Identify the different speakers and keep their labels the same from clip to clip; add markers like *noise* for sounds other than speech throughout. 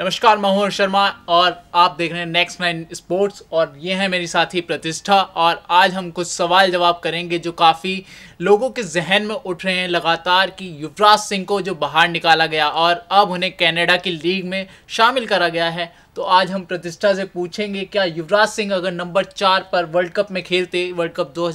Speaker 1: नमस्कार मैं शर्मा और आप देख रहे हैं नेक्स्ट नाइन स्पोर्ट्स और ये है मेरी साथी प्रतिष्ठा और आज हम कुछ सवाल जवाब करेंगे जो काफ़ी लोगों के जहन में उठ रहे हैं लगातार कि युवराज सिंह को जो बाहर निकाला गया और अब उन्हें कनाडा की लीग में शामिल करा गया है तो आज हम प्रतिष्ठा से पूछेंगे क्या युवराज सिंह अगर नंबर चार पर वर्ल्ड कप में खेलते वर्ल्ड कप दो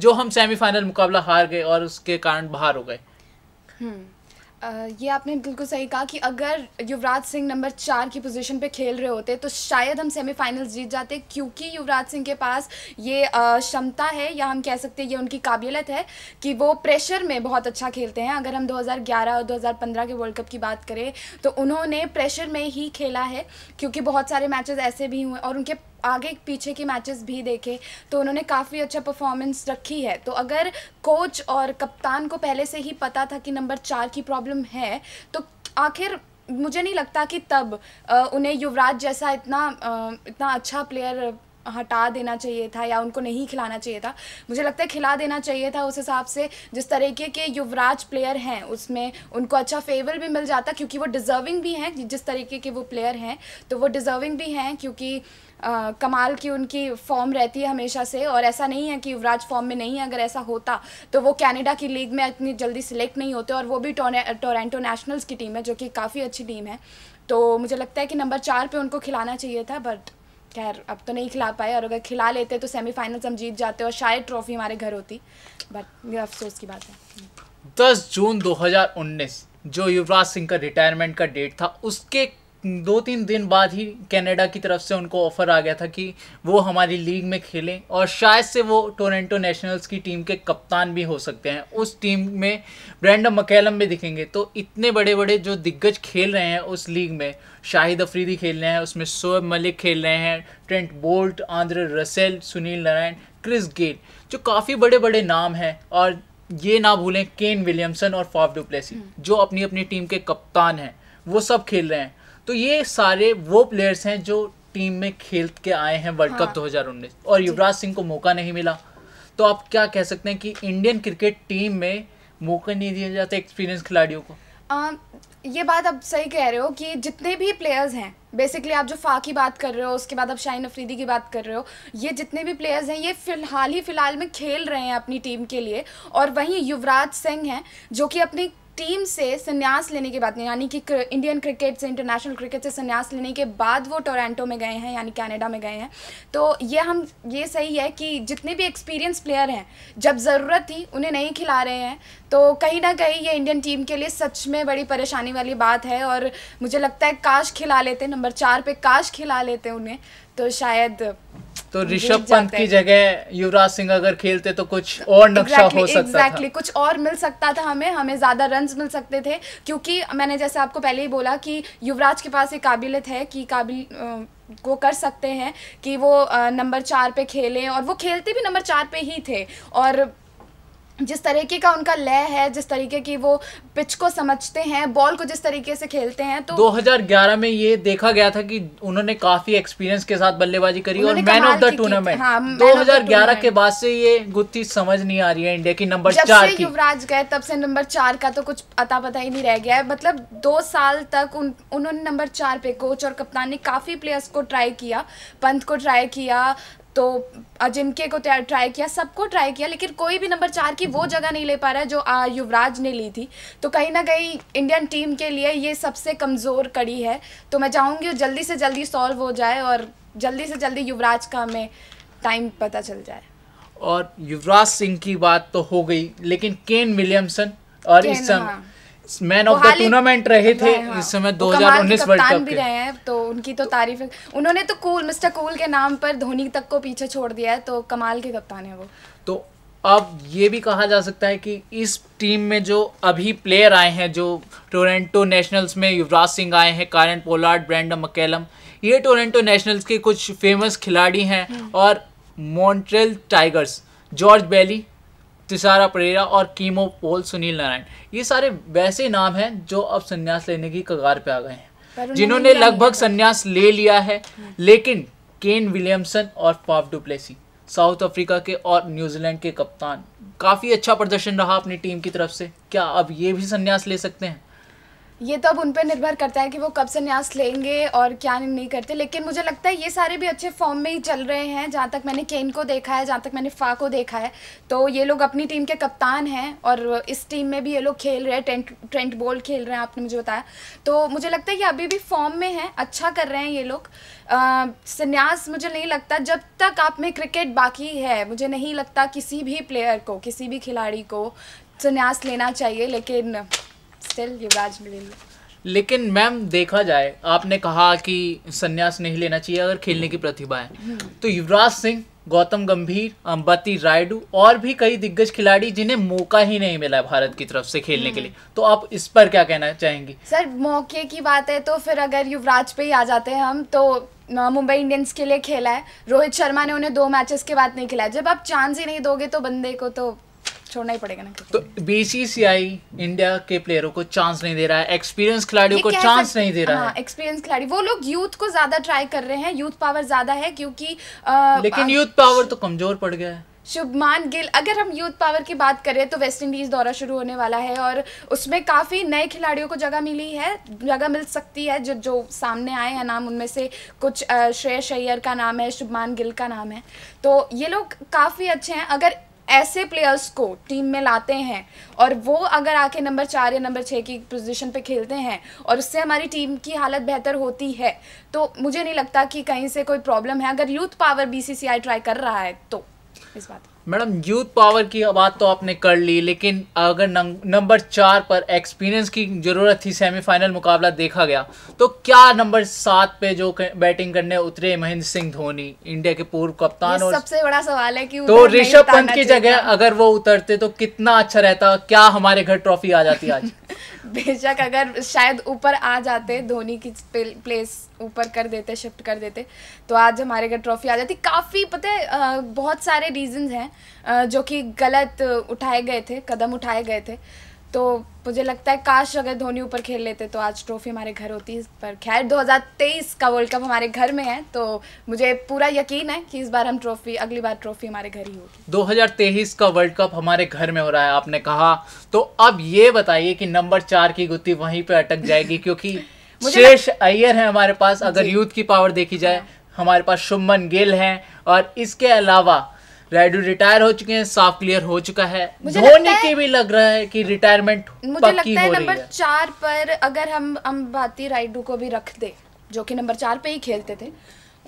Speaker 1: जो हम सेमीफाइनल मुकाबला हार गए और उसके कारण बाहर हो गए
Speaker 2: हम्म। ये आपने बिल्कुल सही कहा कि अगर युवराज सिंह नंबर चार की पोजीशन पे खेल रहे होते तो शायद हम सेमीफाइनल जीत जाते क्योंकि युवराज सिंह के पास ये क्षमता है या हम कह सकते हैं ये उनकी काबिलियत है कि वो प्रेशर में बहुत अच्छा खेलते हैं अगर हम 2011 और 2015 के वर्ल्ड कप की बात करें तो उन्होंने प्रेशर में ही खेला है क्योंकि बहुत सारे मैचेज ऐसे भी हुए और उनके आगे पीछे की मैचेस भी देखे तो उन्होंने काफ़ी अच्छा परफॉर्मेंस रखी है तो अगर कोच और कप्तान को पहले से ही पता था कि नंबर चार की प्रॉब्लम है तो आखिर मुझे नहीं लगता कि तब उन्हें युवराज जैसा इतना इतना अच्छा प्लेयर हटा देना चाहिए था या उनको नहीं खिलाना चाहिए था मुझे लगता है खिला देना चाहिए था उस हिसाब से जिस तरीके के युवराज प्लेयर हैं उसमें उनको अच्छा फेवर भी मिल जाता क्योंकि वो डिज़र्विंग भी हैं जिस तरीके के वो प्लेयर हैं तो वो डिज़र्विंग भी हैं क्योंकि आ, कमाल की उनकी फॉर्म रहती है हमेशा से और ऐसा नहीं है कि युवराज फॉर्म में नहीं है अगर ऐसा होता तो वो कैनेडा की लीग में इतनी जल्दी सिलेक्ट नहीं होते और वो भी टोरेंटो नेशनल्स की टीम है जो कि काफ़ी अच्छी टीम है तो मुझे लगता है कि नंबर चार पे उनको खिलाना चाहिए था बट खैर अब तो नहीं खिला पाए और अगर खिला लेते तो सेमीफाइनल्स हम जीत जाते और शायद ट्रॉफी हमारे घर होती बट ये अफसोस की बात है
Speaker 1: दस जून 2019 जो युवराज सिंह का रिटायरमेंट का डेट था उसके दो तीन दिन बाद ही कनाडा की तरफ से उनको ऑफ़र आ गया था कि वो हमारी लीग में खेलें और शायद से वो टोरेंटो नेशनल्स की टीम के कप्तान भी हो सकते हैं उस टीम में ब्रैंड मकैलम भी दिखेंगे तो इतने बड़े बड़े जो दिग्गज खेल रहे हैं उस लीग में शाहिद अफरीदी खेल रहे हैं उसमें शोएब मलिक खेल रहे हैं Trent Boult Andre Russell Sunil Narine Chris Gayle जो काफ़ी बड़े बड़े नाम हैं और ये ना भूलें केन विलियमसन और फाफ डुप्लेसी हम्म। जो अपनी अपनी टीम के कप्तान हैं वो सब खेल रहे हैं तो ये सारे वो प्लेयर्स हैं जो टीम में खेल के आए हैं वर्ल्ड कप 2019 और युवराज सिंह को मौका नहीं मिला तो आप क्या कह सकते हैं कि इंडियन क्रिकेट टीम में मौका नहीं दिया जाता एक्सपीरियंस खिलाड़ियों को
Speaker 2: आ, ये बात आप सही कह रहे हो कि जितने भी प्लेयर्स हैं बेसिकली आप जो फ़ा की बात कर रहे हो उसके बाद आप शाहिन अफरीदी की बात कर रहे हो ये जितने भी प्लेयर्स हैं ये फ़िलहाल ही फ़िलहाल में खेल रहे हैं अपनी टीम के लिए और वहीं युवराज सिंह हैं जो कि अपनी टीम से संन्यास लेने के बाद यानी कि इंडियन क्रिकेट से इंटरनेशनल क्रिकेट से संन्यास लेने के बाद वो टोरंटो में गए हैं यानी कनाडा में गए हैं तो ये हम ये सही है कि जितने भी एक्सपीरियंस प्लेयर हैं जब ज़रूरत थी उन्हें नहीं खिला रहे हैं तो कहीं ना कहीं ये इंडियन टीम के लिए सच में बड़ी परेशानी वाली बात है और मुझे लगता है काश खिला लेते नंबर चार पर काश खिला लेते उन्हें तो शायद
Speaker 1: तो ऋषभ पंत की जगह युवराज सिंह अगर खेलते तो कुछ और नक्शा exactly, हो सकता exactly, था exactly,
Speaker 2: कुछ और मिल सकता था हमें हमें ज़्यादा रन मिल सकते थे क्योंकि मैंने जैसे आपको पहले ही बोला कि युवराज के पास एक काबिलियत है कि काबिल वो कर सकते हैं कि वो नंबर चार पे खेलें और वो खेलते भी नंबर चार पे ही थे और जिस तरीके का उनका लय है जिस तरीके की वो पिच को समझते हैं बॉल को जिस तरीके से खेलते हैं तो
Speaker 1: 2011 में ये देखा गया था कि उन्होंने काफी एक्सपीरियंस के साथ बल्लेबाजी करी और मैन ऑफ द टूर्नामेंट हाँ,
Speaker 2: 2011 के
Speaker 1: बाद से ये गुत्थी समझ नहीं आ रही है इंडिया की नंबर चार से
Speaker 2: युवराज गए तब से नंबर चार का तो कुछ अता पता ही नहीं रह गया है मतलब दो साल तक उन्होंने नंबर चार पे कोच और कप्तान ने काफी प्लेयर्स को ट्राई किया पंत को ट्राई किया तो अजिंक्य को ट्राई किया सबको ट्राई किया लेकिन कोई भी नंबर चार की वो जगह नहीं ले पा रहा है जो युवराज ने ली थी तो कहीं ना कहीं इंडियन टीम के लिए ये सबसे कमज़ोर कड़ी है तो मैं चाहूँगी जल्दी से जल्दी सॉल्व हो जाए और जल्दी से जल्दी युवराज का हमें टाइम पता चल जाए
Speaker 1: और युवराज सिंह की बात तो हो गई लेकिन केन विलियमसन और इस समय हाँ। मैन ऑफ द टूर्नामेंट रहे थे हाँ। इस समय 2019 वर्ल्ड कप भी रहे
Speaker 2: हैं तो उनकी तो तारीफ उन्होंने तो कूल मिस्टर कूल के नाम पर धोनी तक को पीछे छोड़ दिया है तो कमाल के कप्तान है वो
Speaker 1: तो अब ये भी कहा जा सकता है कि इस टीम में जो अभी प्लेयर आए हैं जो टोरेंटो नेशनल्स में युवराज सिंह आए हैं कारन पोलार्ड ब्रैंडम मकेलम ये टोरेंटो नेशनल्स के कुछ फेमस खिलाड़ी हैं हम्म। और Montreal Tigers George Bailey Thisara Perera और कीमो पोल सुनील नारायण ये सारे वैसे नाम हैं जो अब संन्यास लेने की कगार पे आ गए हैं जिन्होंने लगभग संन्यास ले लिया है हम्म। लेकिन केन विलियमसन और पाप डुप्लेसी साउथ अफ्रीका के और न्यूजीलैंड के कप्तान काफ़ी अच्छा प्रदर्शन रहा अपनी टीम की तरफ से क्या अब ये भी संन्यास ले सकते हैं
Speaker 2: ये तो अब उन पर निर्भर करता है कि वो कब संन्यास लेंगे और क्या नहीं करते लेकिन मुझे लगता है ये सारे भी अच्छे फॉर्म में ही चल रहे हैं जहाँ तक मैंने केन को देखा है जहाँ तक मैंने फा को देखा है तो ये लोग अपनी टीम के कप्तान हैं और इस टीम में भी ये लोग खेल रहे हैं ट्रेंट ट्रेंट बोल खेल रहे हैं आपने मुझे बताया तो मुझे लगता है कि अभी भी फॉर्म में है अच्छा कर रहे हैं ये लोग संन्यास मुझे नहीं लगता जब तक आप में क्रिकेट बाकी है मुझे नहीं लगता किसी भी प्लेयर को किसी भी खिलाड़ी को संन्यास लेना चाहिए लेकिन स्टिल युवराज नरेंद्र
Speaker 1: लेकिन मैम देखा जाए आपने कहा कि संन्यास नहीं लेना चाहिए अगर खेलने की प्रतिभा है हम्म। तो युवराज सिंह गौतम गंभीर अंबती रायडू और भी कई दिग्गज खिलाड़ी जिन्हें मौका ही नहीं मिला भारत की तरफ से खेलने के हम्म। लिए तो आप इस पर क्या कहना चाहेंगी
Speaker 2: सर मौके की बात है तो फिर अगर युवराज पे ही आ जाते हैं हम तो मुंबई इंडियंस के लिए खेला है रोहित शर्मा ने उन्हें दो मैचेस के बाद नहीं खिलाया जब आप चांस ही नहीं दोगे तो बंदे को तो छोड़ना ही पड़ेगा ना
Speaker 1: तो बीसीसीआई इंडिया के प्लेयरों को चांस नहीं दे रहा है एक्सपीरियंस खिलाड़ियों को चांस नहीं दे रहा हाँ, है
Speaker 2: एक्सपीरियंस खिलाड़ी वो लोग यूथ को ज्यादा ट्राई कर रहे हैं यूथ पावर ज्यादा है क्योंकि लेकिन यूथ
Speaker 1: पावर तो कमजोर पड़ गया है
Speaker 2: शुभमान गिल अगर हम यूथ पावर की बात करें तो वेस्ट इंडीज़ दौरा शुरू होने वाला है और उसमें काफ़ी नए खिलाड़ियों को जगह मिली है जगह मिल सकती है जो जो सामने आए हैं नाम उनमें से कुछ श्रेय शैयर का नाम है शुभमान गिल का नाम है तो ये लोग काफ़ी अच्छे हैं अगर ऐसे प्लेयर्स को टीम में लाते हैं और वो अगर आके नंबर चार या नंबर छः की पोजीशन पे खेलते हैं और उससे हमारी टीम की हालत बेहतर होती है तो मुझे नहीं लगता कि कहीं से कोई प्रॉब्लम है अगर यूथ पावर बीसीसीआई ट्राई कर रहा है तो इस बात
Speaker 1: मैडम यूथ पावर की बात तो आपने कर ली लेकिन अगर नंबर चार पर एक्सपीरियंस की ज़रूरत थी सेमीफाइनल मुकाबला देखा गया तो क्या नंबर सात पे जो बैटिंग करने उतरे महेंद्र सिंह धोनी इंडिया के पूर्व कप्तान और सबसे
Speaker 2: बड़ा सवाल है कि तो ऋषभ पंत की जगह
Speaker 1: अगर वो उतरते तो कितना अच्छा रहता क्या हमारे घर ट्रॉफी आ जाती आज *laughs*
Speaker 2: बेशक अगर शायद ऊपर आ जाते धोनी की प्लेस ऊपर कर देते शिफ्ट कर देते तो आज हमारे घर ट्रॉफी आ जाती काफ़ी पता है बहुत सारे रीजंस हैं जो कि गलत उठाए गए थे कदम उठाए गए थे तो मुझे लगता है काश अगर धोनी ऊपर खेल लेते तो आज ट्रॉफी हमारे घर होती पर खैर 2023 का वर्ल्ड कप हमारे घर में है तो मुझे पूरा यकीन है कि इस बार हम ट्रॉफी अगली बार ट्रॉफी हमारे घर ही होगी
Speaker 1: 2023 का वर्ल्ड कप हमारे घर में हो रहा है आपने कहा तो अब ये बताइए कि नंबर चार की गुत्ती वहीं पर अटक जाएगी क्योंकि *laughs* शेष अय्यर है हमारे पास अगर यूथ की पावर देखी जाए हमारे पास शुभमन गिल हैं और इसके अलावा रायडू रिटायर हो चुके हैं साफ क्लियर हो चुका है धोनी के भी लग रहा है कि रिटायरमेंट मुझे लगता है नंबर
Speaker 2: चार पर अगर हम हम भाती रायडू को भी रख दे जो कि नंबर चार पे ही खेलते थे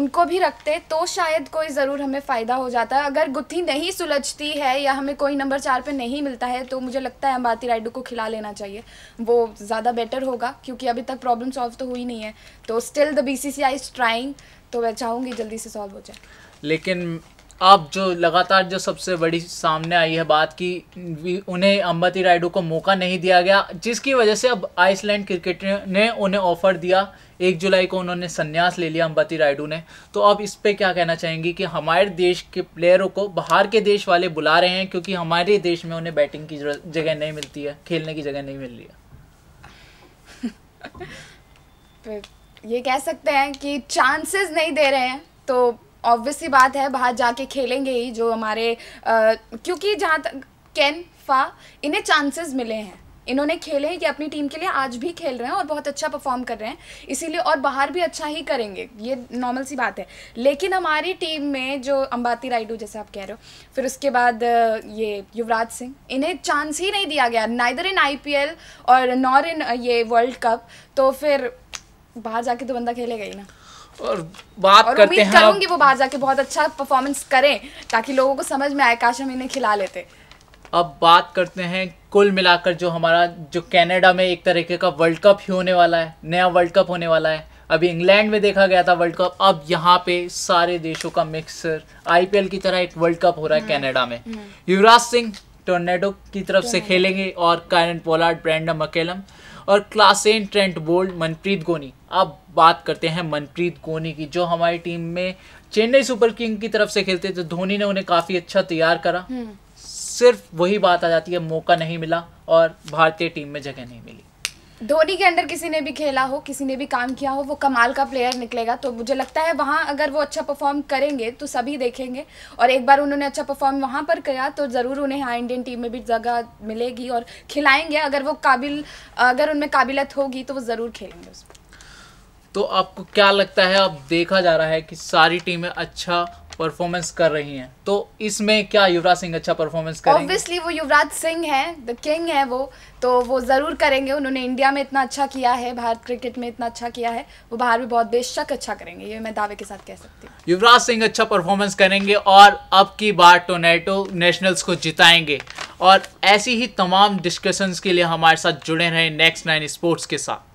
Speaker 2: उनको भी रखते तो शायद कोई ज़रूर हमें फ़ायदा हो जाता है अगर गुत्थी नहीं सुलझती है या हमें कोई नंबर चार पे नहीं मिलता है तो मुझे लगता है अंबाती राइडू को खिला लेना चाहिए वो ज़्यादा बेटर होगा क्योंकि अभी तक प्रॉब्लम सॉल्व तो हुई नहीं है तो still the B C C I is trying तो मैं चाहूँगी जल्दी से सॉल्व हो जाए
Speaker 1: लेकिन अब जो लगातार जो सबसे बड़ी सामने आई है बात कि उन्हें अम्बती रायडू को मौका नहीं दिया गया जिसकी वजह से अब आइसलैंड क्रिकेट ने उन्हें ऑफर दिया एक जुलाई को उन्होंने संन्यास ले लिया अम्बती रायडू ने तो अब इस पर क्या कहना चाहेंगी कि हमारे देश के प्लेयरों को बाहर के देश वाले बुला रहे हैं क्योंकि हमारे देश में उन्हें बैटिंग की जगह नहीं मिलती है खेलने की जगह नहीं मिल रही है
Speaker 2: *laughs* तो ये कह सकते हैं कि चांसेस नहीं दे रहे हैं तो ऑब्वियसली बात है बाहर जाके खेलेंगे ही जो हमारे क्योंकि जहाँ तक कैन फा इन्हें चांसेस मिले हैं इन्होंने खेले हैं कि अपनी टीम के लिए आज भी खेल रहे हैं और बहुत अच्छा परफॉर्म कर रहे हैं इसीलिए और बाहर भी अच्छा ही करेंगे ये नॉर्मल सी बात है लेकिन हमारी टीम में जो अंबाती राइडू जैसे आप कह रहे हो फिर उसके बाद ये युवराज सिंह इन्हें चांस ही नहीं दिया गया नाइदर इन आई और नॉर इन ये वर्ल्ड कप तो फिर बाहर जाके तो बंदा खेलेगा ही ना
Speaker 1: और बात और करते हैं करूंगी
Speaker 2: वो बाहर जाके बहुत अच्छा परफॉर्मेंस करें ताकि लोगों को समझ में आए काश हम इन्हें खिला लेते
Speaker 1: अब बात करते हैं कुल मिलाकर जो हमारा जो कनाडा में एक तरीके का वर्ल्ड कप ही होने वाला है नया वर्ल्ड कप होने वाला है अभी इंग्लैंड में देखा गया था वर्ल्ड कप अब यहाँ पे सारे देशों का मिक्सर आईपीएल की तरह एक वर्ल्ड कप हो रहा है हम्म, कनाडा में हम्म। युवराज सिंह टोर्नेडो की तरफ से खेलेंगे और कैरन पोलार्ड ब्रैंडम अकेलम और क्लासेन ट्रेंट बोल्ड मनप्रीत गोनी अब बात करते हैं मनप्रीत गोनी की जो हमारी टीम में चेन्नई सुपर किंग की तरफ से खेलते थे धोनी ने उन्हें काफ़ी अच्छा तैयार करा हम्म। सिर्फ वही बात आ जाती है मौका नहीं मिला और भारतीय टीम में जगह नहीं मिली
Speaker 2: धोनी के अंडर किसी ने भी खेला हो किसी ने भी काम किया हो वो कमाल का प्लेयर निकलेगा तो मुझे लगता है वहाँ अगर वो अच्छा परफॉर्म करेंगे तो सभी देखेंगे और एक बार उन्होंने अच्छा परफॉर्म वहाँ पर किया तो ज़रूर उन्हें हाँ इंडियन टीम में भी जगह मिलेगी और खिलाएंगे अगर वो काबिल अगर उनमें काबिलियत होगी तो वो ज़रूर खेलेंगे उसमें
Speaker 1: तो आपको क्या लगता है अब देखा जा रहा है कि सारी टीमें अच्छा परफॉर्मेंस कर रही हैं तो इसमें क्या युवराज सिंह अच्छा परफॉर्मेंस करेंगे ऑब्वियसली
Speaker 2: वो युवराज सिंह है द किंग है वो तो वो ज़रूर करेंगे उन्होंने इंडिया में इतना अच्छा किया है भारत क्रिकेट में इतना अच्छा किया है वो बाहर भी बहुत बेशक अच्छा करेंगे ये मैं दावे के साथ कह सकती
Speaker 1: हूँ युवराज सिंह अच्छा परफॉर्मेंस करेंगे और अब की बार टोनेटो नेशनल्स को जिताएंगे और ऐसी ही तमाम डिस्कशंस के लिए हमारे साथ जुड़े रहे नेक्स्ट नाइन स्पोर्ट्स के साथ